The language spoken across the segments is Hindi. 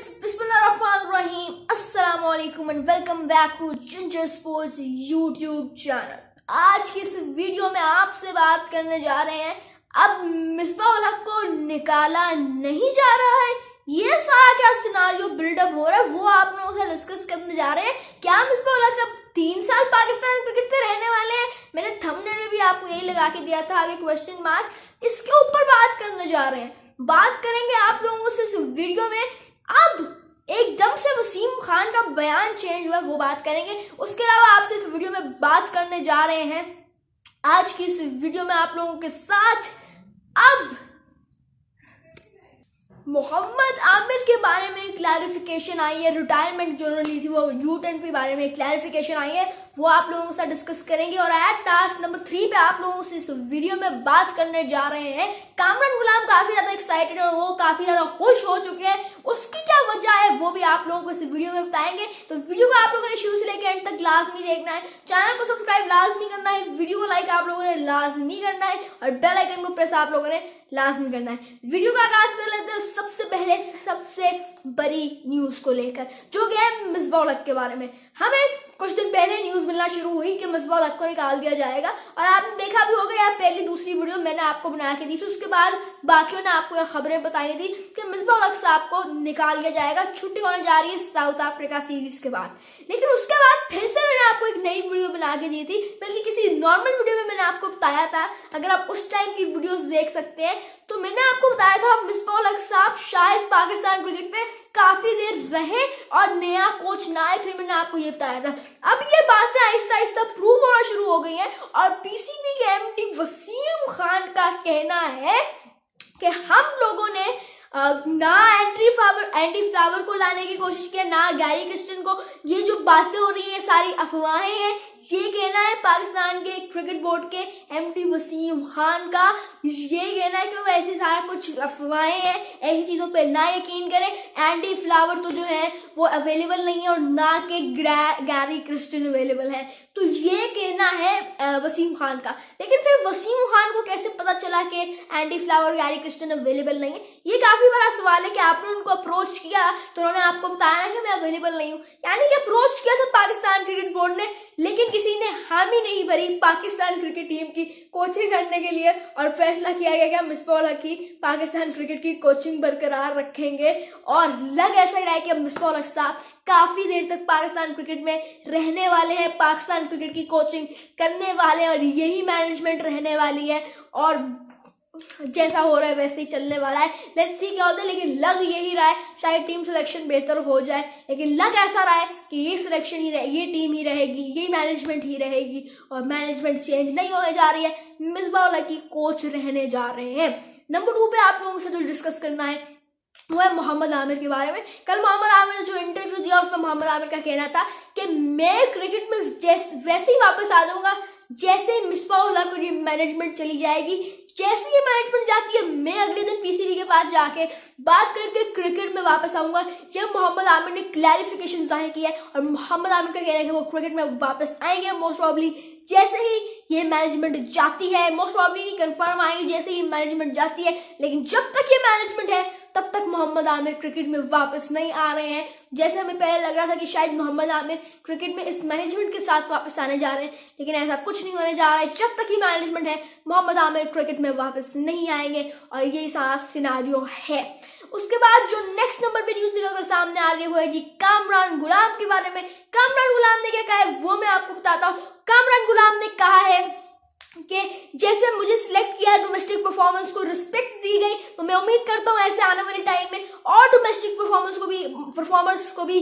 Assalamualaikum and welcome back to Ginger Sports YouTube channel आज की इस वीडियो में आपसे बात करने जा रहे हैं अब मिसबाउल हक को निकाला नहीं जा रहा है ये सारा क्या सिनारियो बिल्डअप हो रहा है वो आप लोगों से डिस्कस करने जा रहे हैं क्या मिसबाउल हक अब तीन साल पाकिस्तान क्रिकेट पे रहने वाले हैं मैंने थंबनेल में भी आपको यही लगा के दिया था आगे क्वेश्चन मार्क इसके ऊपर बात करने जा रहे हैं बात करेंगे आप लोगों से इस वीडियो में अब एकदम से वसीम खान का बयान चेंज हुआ वो बात करेंगे उसके अलावा आपसे इस वीडियो में बात करने जा रहे हैं आज की इस वीडियो में आप लोगों के साथ अब मोहम्मद आमिर के बारे में क्लैरिफिकेशन आई है रिटायरमेंट जो उन्होंने ली थी वो यू टेन के बारे में क्लैरिफिकेशन आई है वो आप लोगों के साथ डिस्कस करेंगे और एट टास्क नंबर थ्री पे आप लोगों से इस वीडियो में बात करने जा रहे हैं कामरान गुलाम काफी ज्यादा एक्साइटेड और वो काफी ज्यादा खुश हो चुके हैं उसकी क्या वजह है वो भी आप लोगों को इस वीडियो में बताएंगे तो वीडियो को आप लोगों ने शुरू से लेकर एंड तक लाजमी देखना है चैनल को सब्सक्राइब लाजमी करना है वीडियो को लाइक आप लोगों ने लाजमी करना है और बेलाइकन को प्रेस आप लोगों ने लाजमी करना है वीडियो का आगाज कर लेते हैं सबसे पहले सबसे बड़ी न्यूज़ को लेकर जो कि है मिसबाउल के बारे में हमें कुछ दिन पहले न्यूज़ मिलना शुरू हुई कि मिसबाउल को निकाल दिया जाएगा और आपने देखा भी होगा यार पहली दूसरी वीडियो मैंने आपको बना के दी थी उसके बाद बाकियों ने आपको यह खबरें बताई थी कि मिसबाउल साहब को निकाल दिया जाएगा छुट्टी होने जा रही है साउथ अफ्रीका सीरीज के बाद लेकिन उसके बाद फिर से मैंने आपको एक नई वीडियो बना के दी थी बल्कि किसी नॉर्मल वीडियो में मैंने आपको बताया था अगर आप उस टाइम की वीडियो देख सकते हैं तो मैंने आपको बताया था मिसबाउल अक्साब शायद पाकिस्तान क्रिकेट में काफी देर रहे और नया कोच ना आए फिर मैंने आपको ये बताया था अब ये बातें आहिस्ता आहिस्ता प्रूव होना शुरू हो गई हैं और पीसीबी के एमडी वसीम खान का कहना है कि हम लोगों ने ना एंट्री फ्लावर एंटी फ्लावर को लाने की कोशिश की ना गैरी क्रिस्टन को ये जो बातें हो रही है सारी अफवाहें हैं ये कहना है पाकिस्तान के क्रिकेट बोर्ड के एम डी वसीम खान का ये कहना है कि वो ऐसे सारा कुछ अफवाहें हैं ऐसी चीज़ों पे ना यकीन करें एंडी फ्लावर तो जो है वो अवेलेबल नहीं है और ना के गैरी क्रिस्टन अवेलेबल है तो ये कहना है वसीम खान का लेकिन फिर वसीम खान को कैसे पता चला कि Andy Flower Gary Kirsten available नहीं है ये काफ़ी बड़ा सवाल है कि आपने उनको अप्रोच किया तो उन्होंने आपको बताया कि मैं अवेलेबल नहीं हूँ यानी कि अप्रोच किया था पाकिस्तान क्रिकेट बोर्ड ने लेकिन किसी ने हामी नहीं भरी पाकिस्तान क्रिकेट टीम की कोचिंग करने के लिए और फैसला किया गया कि हम मिसबॉल हकी पाकिस्तान क्रिकेट की कोचिंग बरकरार रखेंगे और लग ऐसा ही रहा है कि अब मिसबॉल साहब काफ़ी देर तक पाकिस्तान क्रिकेट में रहने वाले हैं पाकिस्तान क्रिकेट की कोचिंग करने वाले और यही मैनेजमेंट रहने वाली है और जैसा हो रहा है वैसे ही चलने वाला है लेट्स सी क्या होता है लेकिन लग यही रहा है शायद टीम सिलेक्शन बेहतर हो जाए लेकिन लग ऐसा रहा है कि ये सिलेक्शन ही रहे ये टीम ही रहेगी ये मैनेजमेंट ही रहेगी और मैनेजमेंट चेंज नहीं होने जा रही है मिसबा की कोच रहने जा रहे हैं नंबर टू पे आप लोगों से जो डिस्कस करना है वो है मोहम्मद आमिर के बारे में कल मोहम्मद आमिर ने जो इंटरव्यू दिया उसमें मोहम्मद आमिर का कहना था कि मैं क्रिकेट में जैस वैसे ही वापस आ जाऊंगा जैसे मिसबा को ये मैनेजमेंट चली जाएगी जैसे ये मैनेजमेंट जाती है मैं अगले दिन पीसीबी के पास जाके बात करके क्रिकेट में वापस आऊंगा यह मोहम्मद आमिर ने क्लैरिफिकेशन जाहिर किया है और मोहम्मद आमिर का कहना है कि वो क्रिकेट में वापस आएंगे मोस्ट प्रॉब्ली जैसे ही ये मैनेजमेंट जाती है मोस्ट प्रॉब्ली नहीं कंफर्म आएगी जैसे ही मैनेजमेंट जाती है लेकिन जब तक ये मैनेजमेंट है तब तक मोहम्मद आमिर क्रिकेट में वापस नहीं आ रहे हैं जैसे हमें पहले लग रहा था कि शायद मोहम्मद आमिर क्रिकेट में इस मैनेजमेंट के साथ वापस आने जा रहे हैं लेकिन ऐसा कुछ नहीं होने जा रहा है जब तक ही मैनेजमेंट है मोहम्मद आमिर क्रिकेट में वापस नहीं आएंगे और यही सारा सिनारियो है उसके बाद जो नेक्स्ट नंबर पे न्यूज निकलकर सामने आ रही है जी कामरान गुलाम के बारे में कामरान गुलाम ने क्या कहा है वो मैं आपको बताता हूँ कामरान गुलाम ने कहा है कि जैसे मुझे सिलेक्ट किया डोमेस्टिक परफॉर्मेंस को रिस्पेक्ट दी गई तो मैं उम्मीद करता हूँ ऐसे आने वाले टाइम में और डोमेस्टिक परफॉर्मेंस को भी परफॉर्मर्स को भी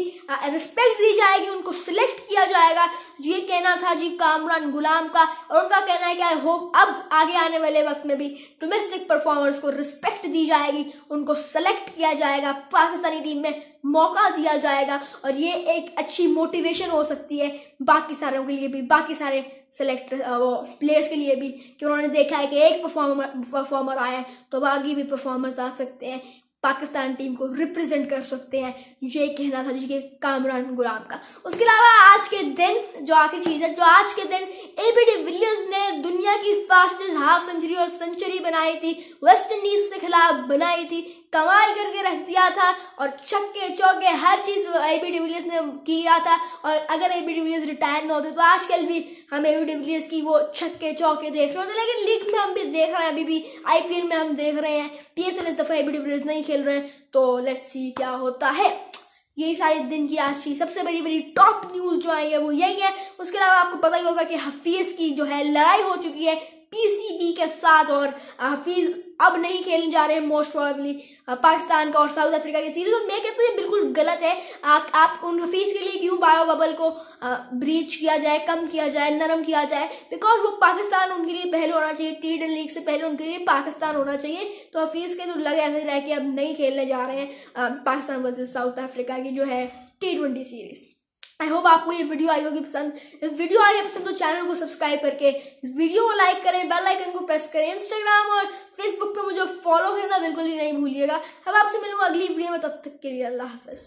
रिस्पेक्ट दी जाएगी उनको सिलेक्ट किया जाएगा ये कहना था जी कामरान गुलाम का और उनका कहना है कि आई होप अब आगे आने वाले वक्त में भी डोमेस्टिक परफॉर्मर्स को रिस्पेक्ट दी जाएगी उनको सेलेक्ट किया जाएगा पाकिस्तानी टीम में मौका दिया जाएगा और ये एक अच्छी मोटिवेशन हो सकती है बाकी सारों के लिए भी बाकी सारे सेलेक्ट वो प्लेयर्स के लिए भी कि उन्होंने देखा है कि एक परफॉर्म परफॉर्मर परफॉर्मर आया है तो बाकी भी परफॉर्मर्स आ सकते हैं पाकिस्तान टीम को रिप्रेजेंट कर सकते हैं ये कहना था जी के कामरान गुलाम का उसके अलावा आज के दिन जो आखिरी चीज़ है जो आज के दिन एबीडी विलियर्स ने दुनिया की फास्टेस्ट हाफ सेंचुरी और सेंचुरी बनाई थी वेस्ट इंडीज के खिलाफ बनाई थी कमाल करके रख दिया था और छक्के चौके हर चीज़ ए बी डिविलियर्स ने किया था और अगर ए बी डिविलियर्स रिटायर ना होते तो आजकल भी हम ए बी डिविलियर्स की वो छक्के चौके देख रहे होते तो लेकिन लीग में हम भी देख रहे हैं अभी भी आई में हम देख रहे हैं पी एस एल इस दफ़ा ए बी डिविलियर्स नहीं खेल रहे हैं तो लेट्स सी क्या होता है यही सारे दिन की आज की सबसे बड़ी बड़ी टॉप न्यूज़ जो आई है वो यही है उसके अलावा आपको पता ही होगा कि हफीज़ की जो है लड़ाई हो चुकी है पीसीबी के साथ और हफीज अब नहीं खेलने जा रहे हैं मोस्ट प्रॉबली पाकिस्तान का और साउथ अफ्रीका की सीरीज तो मैं कहता हूँ ये बिल्कुल गलत है आ, आप उन हफीज के लिए क्यों बायो बबल को ब्रीच किया जाए कम किया जाए नरम किया जाए बिकॉज वो पाकिस्तान उनके लिए पहले होना चाहिए टी लीग से पहले उनके लिए पाकिस्तान होना चाहिए तो हफीज के तो लगे ऐसे रह कि अब नहीं खेलने जा रहे हैं पाकिस्तान वर्सेज साउथ अफ्रीका की जो है T twenty series I hope आपको ये वीडियो आई होगी पसंद वीडियो आई है पसंद तो चैनल को सब्सक्राइब करके वीडियो को लाइक करें बेल आइकन को प्रेस करें इंस्टाग्राम और फेसबुक पे मुझे फॉलो करना बिल्कुल भी नहीं भूलिएगा अब आपसे मिलूंगा अगली वीडियो में तब तक के लिए अल्लाह हाफिज़